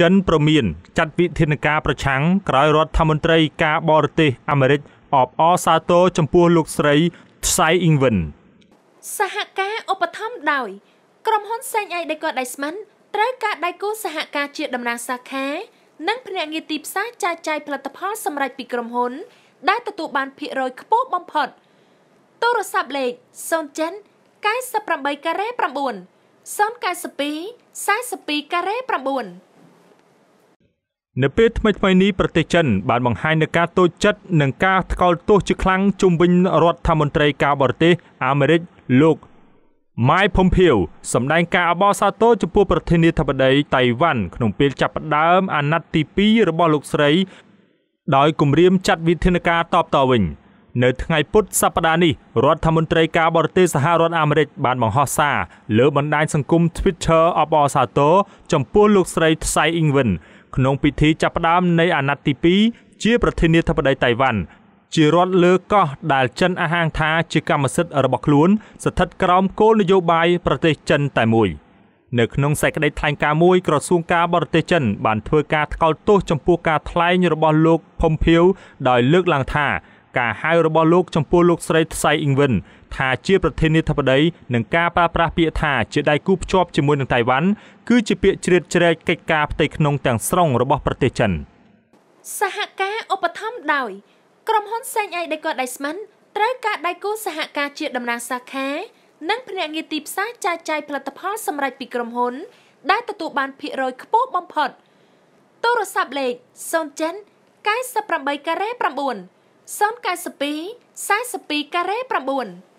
ចិនប្រមានចាត់វិធានការប្រឆាំងក្រោយរដ្ឋធម្មន្ត្រីការបរទេសអាមេរិកអបអសាទរចំពោះលោកស្រីផ្សៃអ៊ីងវិនសហការឧបត្ថម្ភដោយ ក្រុមហ៊ុនសេងអៃដេកដៃស្មាន់ត្រូវការដៃគូសហការជាតំណាងសាខានិងភ្នាក់ងារទីផ្សារចែកចាយផលិតផលសម្រាប់ពីក្រុមហ៊ុនដែលទទួលបានភាគរយខ្ពស់បំផុត ទូរស័ព្ទលេខ07 98ការ៉េ9 092 42ការ៉េ9នៅពេលថ្មីថ្មីនេះប្រទេសចិន បានបង្ហាញនឹងការតូចចិត្តនិងការថ្កោលទោសជាខ្លាំងជុំវិញរដ្ឋមន្ត្រីការបរទេសអាមេរិកលោក Mike Pompeo សម្ដែងការអបអរសាទរចំពោះប្រធានាធិបតីតៃវ៉ាន់ក្នុងពេលចាប់ផ្ដើមអាណត្តិទី2របស់លោកស្រីដោយគម្រាមចាត់វិធានការតបតវិញនៅថ្ងៃពុធសប្តាហ៍នេះរដ្ឋមន្ត្រីការបរទេសសហរដ្ឋអាមេរិកបានបង្ហោះសារលើបណ្ដាញសង្គម Twitter អបអរសាទរចំពោះលោកស្រី Tsai Ing-wen ក្នុងពិធីចាប់ផ្ដើមនៃអាណត្តិទី2ជាប្រធានាធិបតីតៃវ៉ាន់ជារដ្ឋលើកោះដែលចិនអះអាង ថាជាកម្មសិទ្ធិរបស់ខ្លួន ស្ថិតក្រោមគោលនយោបាយប្រទេសចិនតែមួយនៅក្នុង សេចក្តីថ្លែងការណ៍មួយ ក្រសួងការបរទេសចិនបានធ្វើការថ្កោលទោសចំពោះការថ្លែងរបស់លោកភុំភាវដោយលើកឡើងថាការហៅរបស់លោកចំពោះលោកស្រីថ្សៃអ៊ីងវិនថាជាប្រធានាធិបតីនិងការប្រើប្រាស់ពាក្យថាជាដៃគូភ្ជាប់ជាមួយនឹងតៃវ៉ាន់គឺជាពាក្យជ្រៀតជ្រែកកិច្ចការផ្ទៃក្នុងទាំងស្រុងរបស់ប្រទេសចិនសហការឧបត្ថម្ភដោយក្រុមហ៊ុនសេងអៃដេកូដៃស្មិនត្រូវការដៃគូសហការជាតំណាងសាខា និងភ្នាក់ងារទីផ្សារចែកចាយផលិតផលសម្រាប់ពីក្រុមហ៊ុនដែលទទួលបានភាគរយខ្ពស់បំផុត ទូរស័ព្ទលេខ07 98ការ៉េ9 092 42ការ៉េ9